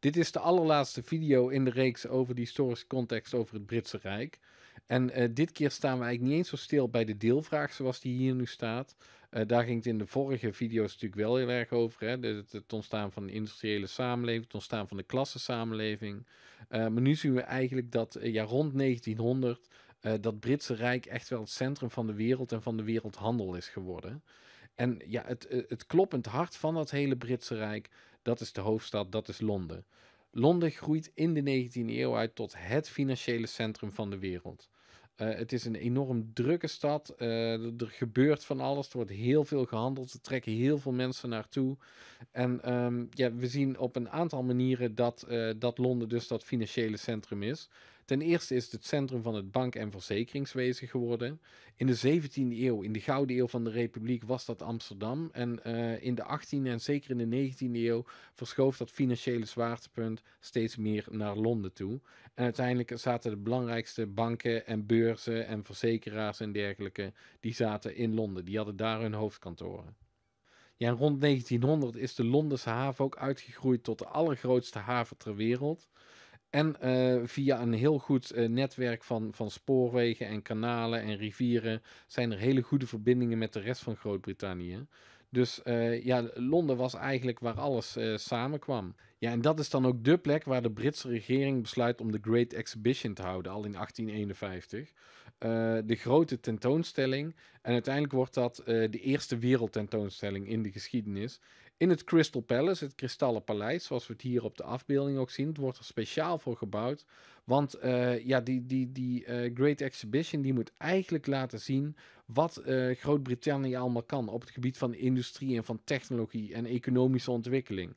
Dit is de allerlaatste video in de reeks over de historische context over het Britse Rijk. En eh, dit keer staan we eigenlijk niet eens zo stil bij de deelvraag zoals die hier nu staat. Eh, daar ging het in de vorige video's natuurlijk wel heel erg over. Hè? Dus het ontstaan van de industriële samenleving, het ontstaan van de klassensamenleving. Uh, maar nu zien we eigenlijk dat ja, rond 1900 dat Britse Rijk echt wel het centrum van de wereld en van de wereldhandel is geworden. En ja, het, eh, het kloppend hart van dat hele Britse Rijk, dat is de hoofdstad, dat is Londen. Londen groeit in de 19e eeuw uit tot het financiële centrum van de wereld. Eh, het is een enorm drukke stad. Eh, er gebeurt van alles. Er wordt heel veel gehandeld. Er trekken heel veel mensen naartoe. En ehm, ja, we zien op een aantal manieren dat, dat Londen dus dat financiële centrum is. Ten eerste is het het centrum van het bank- en verzekeringswezen geworden. In de 17e eeuw, in de Gouden Eeuw van de Republiek, was dat Amsterdam. En eh, in de 18e en zeker in de 19e eeuw verschoof dat financiële zwaartepunt steeds meer naar Londen toe. En uiteindelijk zaten de belangrijkste banken en beurzen en verzekeraars en dergelijke, die zaten in Londen. Die hadden daar hun hoofdkantoren. Ja, en rond 1900 is de Londense haven ook uitgegroeid tot de allergrootste haven ter wereld. En eh, via een heel goed eh, netwerk van, van spoorwegen en kanalen en rivieren zijn er hele goede verbindingen met de rest van Groot-Brittannië. Dus eh, ja, Londen was eigenlijk waar alles samenkwam. Ja, en dat is dan ook de plek waar de Britse regering besluit om de Great Exhibition te houden, al in 1851. de grote tentoonstelling. En uiteindelijk wordt dat de eerste wereldtentoonstelling in de geschiedenis. In het Crystal Palace, het Kristallen Paleis, zoals we het hier op de afbeelding ook zien, het wordt er speciaal voor gebouwd. Want eh, ja, die, die, die eh, Great Exhibition die moet eigenlijk laten zien wat eh, Groot-Brittannië allemaal kan op het gebied van industrie en van technologie en economische ontwikkeling.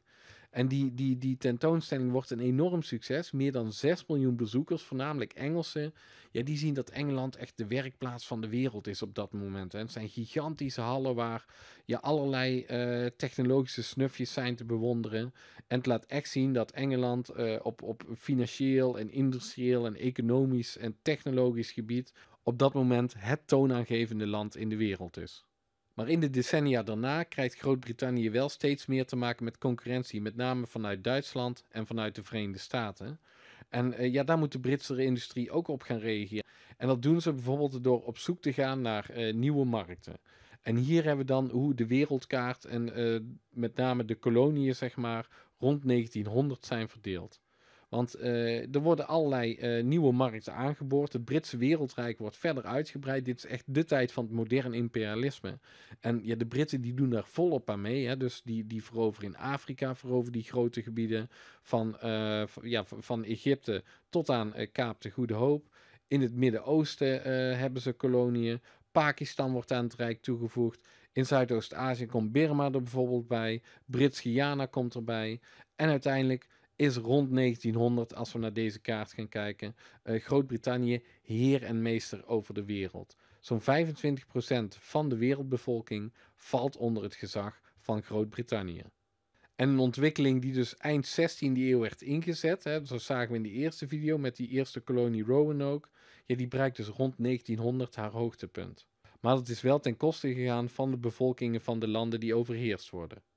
En die, die, die tentoonstelling wordt een enorm succes. Meer dan 6 miljoen bezoekers, voornamelijk Engelsen. Ja, die zien dat Engeland echt de werkplaats van de wereld is op dat moment. Hè. Het zijn gigantische hallen waar je allerlei eh, technologische snufjes zijn te bewonderen. En het laat echt zien dat Engeland eh, op, op financieel en industrieel en economisch en technologisch gebied op dat moment het toonaangevende land in de wereld is. Maar in de decennia daarna krijgt Groot-Brittannië wel steeds meer te maken met concurrentie, met name vanuit Duitsland en vanuit de Verenigde Staten. En eh, ja, daar moet de Britse industrie ook op gaan reageren. En dat doen ze bijvoorbeeld door op zoek te gaan naar eh, nieuwe markten. En hier hebben we dan hoe de wereldkaart en eh, met name de koloniën, zeg maar, rond 1900 zijn verdeeld. Want eh, er worden allerlei eh, nieuwe markten aangeboord. Het Britse wereldrijk wordt verder uitgebreid. Dit is echt de tijd van het moderne imperialisme. En ja, de Britten die doen daar volop aan mee. Hè. Dus die, die veroveren in Afrika, veroveren die grote gebieden van, eh, ja, van Egypte tot aan Kaap de Goede Hoop. In het Midden-Oosten hebben ze koloniën. Pakistan wordt aan het Rijk toegevoegd. In Zuidoost-Azië komt Birma er bijvoorbeeld bij. Brits-Guyana komt erbij. En uiteindelijk is rond 1900, als we naar deze kaart gaan kijken, eh, Groot-Brittannië heer en meester over de wereld. Zo'n 25% van de wereldbevolking valt onder het gezag van Groot-Brittannië. En een ontwikkeling die dus eind 16e eeuw werd ingezet, hè, zo zagen we in de eerste video met die eerste kolonie Roanoke, ja, die bereikt dus rond 1900 haar hoogtepunt. Maar dat is wel ten koste gegaan van de bevolkingen van de landen die overheerst worden.